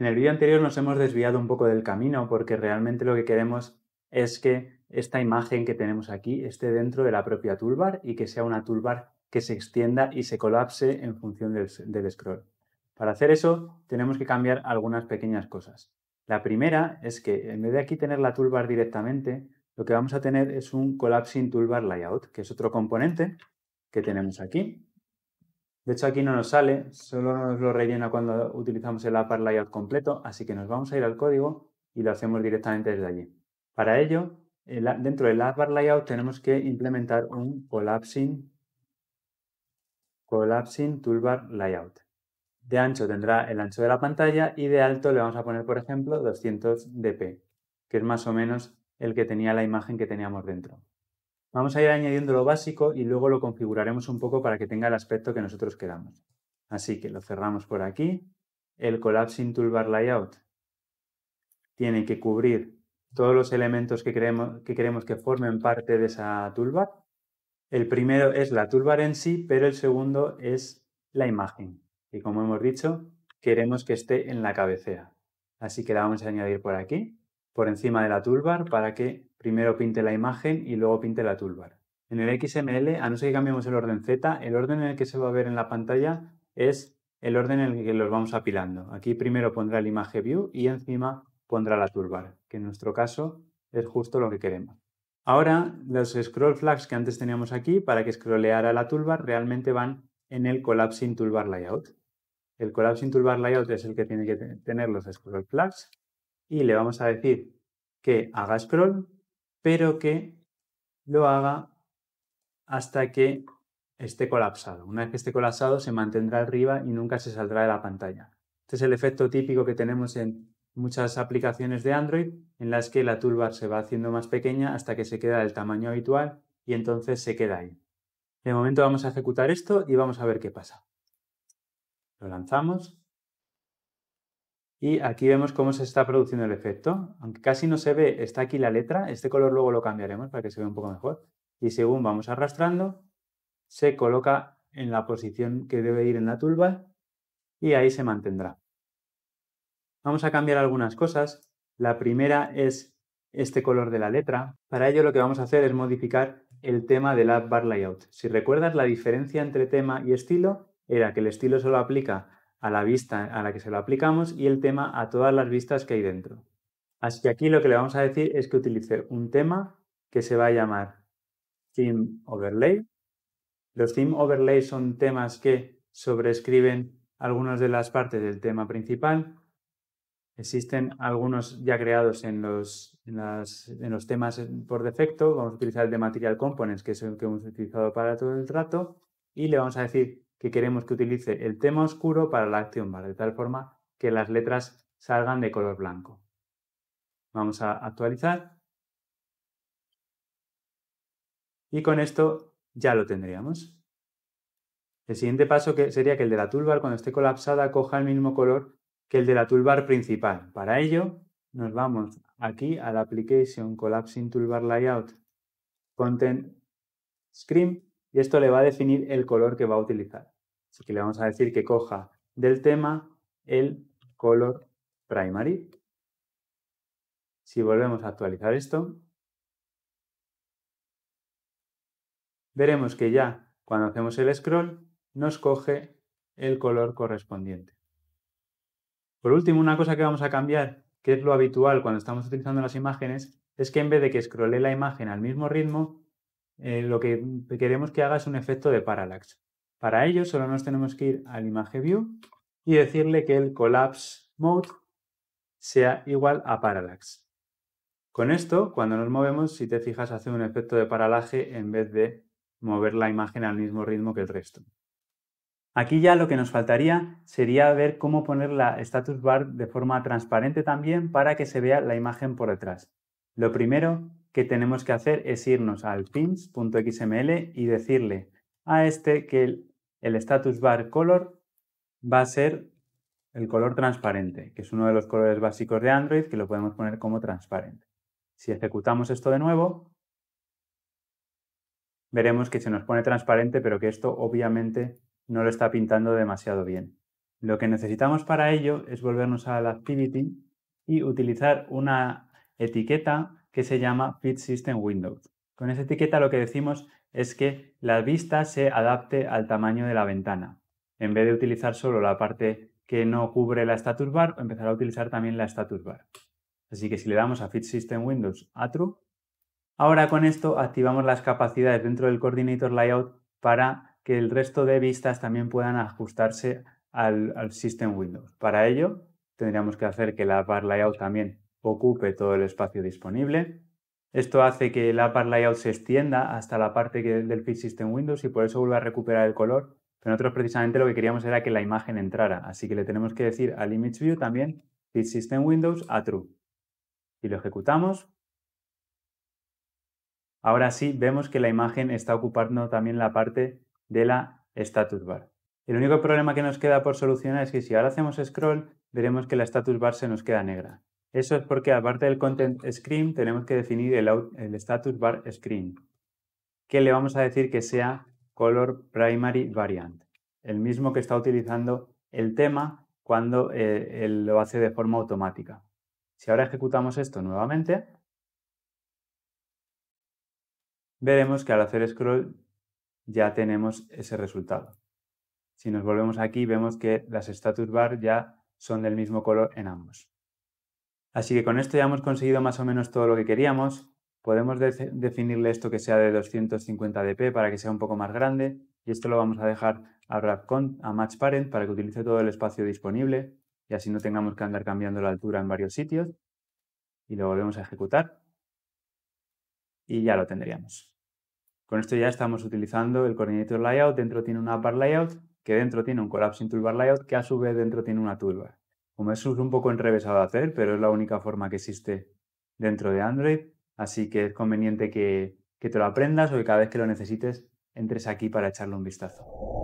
En el vídeo anterior nos hemos desviado un poco del camino porque realmente lo que queremos es que esta imagen que tenemos aquí esté dentro de la propia toolbar y que sea una toolbar que se extienda y se colapse en función del, scroll. Para hacer eso tenemos que cambiar algunas pequeñas cosas. La primera es que en vez de aquí tener la toolbar directamente, lo que vamos a tener es un collapsing toolbar layout, que es otro componente que tenemos aquí, de hecho, aquí no nos sale, solo nos lo rellena cuando utilizamos el bar layout completo, así que nos vamos a ir al código y lo hacemos directamente desde allí. Para ello, dentro del bar layout tenemos que implementar un collapsing, collapsing toolbar layout. De ancho tendrá el ancho de la pantalla y de alto le vamos a poner, por ejemplo, 200 dp, que es más o menos el que tenía la imagen que teníamos dentro. Vamos a ir añadiendo lo básico y luego lo configuraremos un poco para que tenga el aspecto que nosotros queramos. Así que lo cerramos por aquí. El Collapsing Toolbar Layout tiene que cubrir todos los elementos que, que queremos que formen parte de esa toolbar. El primero es la toolbar en sí, pero el segundo es la imagen. Y como hemos dicho, queremos que esté en la cabecera. Así que la vamos a añadir por aquí por encima de la toolbar para que primero pinte la imagen y luego pinte la toolbar. En el XML, a no ser que cambiemos el orden Z, el orden en el que se va a ver en la pantalla es el orden en el que los vamos apilando. Aquí primero pondrá la imagen view y encima pondrá la toolbar, que en nuestro caso es justo lo que queremos. Ahora, los scroll flags que antes teníamos aquí para que scrolleara la toolbar realmente van en el collapsing toolbar layout. El collapsing toolbar layout es el que tiene que tener los scroll flags y le vamos a decir que haga scroll, pero que lo haga hasta que esté colapsado. Una vez que esté colapsado se mantendrá arriba y nunca se saldrá de la pantalla. Este es el efecto típico que tenemos en muchas aplicaciones de Android en las que la toolbar se va haciendo más pequeña hasta que se queda del tamaño habitual y entonces se queda ahí. De momento vamos a ejecutar esto y vamos a ver qué pasa. Lo lanzamos y aquí vemos cómo se está produciendo el efecto. Aunque casi no se ve, está aquí la letra. Este color luego lo cambiaremos para que se vea un poco mejor. Y según vamos arrastrando, se coloca en la posición que debe ir en la toolbar y ahí se mantendrá. Vamos a cambiar algunas cosas. La primera es este color de la letra. Para ello lo que vamos a hacer es modificar el tema del App Bar Layout. Si recuerdas, la diferencia entre tema y estilo era que el estilo solo aplica a la vista a la que se lo aplicamos y el tema a todas las vistas que hay dentro. Así que aquí lo que le vamos a decir es que utilice un tema que se va a llamar Theme Overlay. Los Theme Overlay son temas que sobrescriben algunas de las partes del tema principal. Existen algunos ya creados en los, en, los temas por defecto. Vamos a utilizar el de Material Components, que es el que hemos utilizado para todo el trato, Y le vamos a decir que queremos que utilice el tema oscuro para la acción bar, de tal forma que las letras salgan de color blanco. Vamos a actualizar. Y con esto ya lo tendríamos. El siguiente paso sería que el de la toolbar cuando esté colapsada coja el mismo color que el de la toolbar principal. Para ello nos vamos aquí a la Application Collapsing Toolbar Layout Content Screen y esto le va a definir el color que va a utilizar. Así que le vamos a decir que coja del tema el color primary. Si volvemos a actualizar esto, veremos que ya cuando hacemos el scroll nos coge el color correspondiente. Por último, una cosa que vamos a cambiar, que es lo habitual cuando estamos utilizando las imágenes, es que en vez de que scrolle la imagen al mismo ritmo, eh, lo que queremos que haga es un efecto de parallax. Para ello solo nos tenemos que ir al image view y decirle que el collapse mode sea igual a parallax. Con esto, cuando nos movemos, si te fijas, hace un efecto de paralaje en vez de mover la imagen al mismo ritmo que el resto. Aquí ya lo que nos faltaría sería ver cómo poner la status bar de forma transparente también para que se vea la imagen por detrás. Lo primero que tenemos que hacer es irnos al pins.xml y decirle a este que el, status bar color va a ser el color transparente, que es uno de los colores básicos de Android que lo podemos poner como transparente. Si ejecutamos esto de nuevo, veremos que se nos pone transparente, pero que esto obviamente no lo está pintando demasiado bien. Lo que necesitamos para ello es volvernos al activity y utilizar una etiqueta que se llama Fit System Windows Con esa etiqueta lo que decimos es que la vista se adapte al tamaño de la ventana. En vez de utilizar solo la parte que no cubre la status bar, empezará a utilizar también la status bar. Así que si le damos a Fit System Windows a True, ahora con esto activamos las capacidades dentro del Coordinator Layout para que el resto de vistas también puedan ajustarse al, al System Windows. Para ello, tendríamos que hacer que la bar layout también ocupe todo el espacio disponible. Esto hace que el Upper Layout se extienda hasta la parte del fit System Windows y por eso vuelve a recuperar el color. Pero nosotros precisamente lo que queríamos era que la imagen entrara, así que le tenemos que decir al Image View también fit System Windows a True. Y lo ejecutamos. Ahora sí, vemos que la imagen está ocupando también la parte de la status bar. El único problema que nos queda por solucionar es que si ahora hacemos scroll, veremos que la status bar se nos queda negra. Eso es porque aparte del content screen tenemos que definir el, status bar screen, que le vamos a decir que sea color primary variant, el mismo que está utilizando el tema cuando eh, lo hace de forma automática. Si ahora ejecutamos esto nuevamente, veremos que al hacer scroll ya tenemos ese resultado. Si nos volvemos aquí, vemos que las status bar ya son del mismo color en ambos. Así que con esto ya hemos conseguido más o menos todo lo que queríamos. Podemos definirle esto que sea de 250 dp para que sea un poco más grande y esto lo vamos a dejar a con a MatchParent para que utilice todo el espacio disponible y así no tengamos que andar cambiando la altura en varios sitios y lo volvemos a ejecutar y ya lo tendríamos. Con esto ya estamos utilizando el Coordinator Layout, dentro tiene un Upper Layout, que dentro tiene un Collapsing Toolbar Layout, que a su vez dentro tiene una toolbar. Como es un poco enrevesado de hacer, pero es la única forma que existe dentro de Android, así que es conveniente que, que te lo aprendas o que cada vez que lo necesites entres aquí para echarle un vistazo.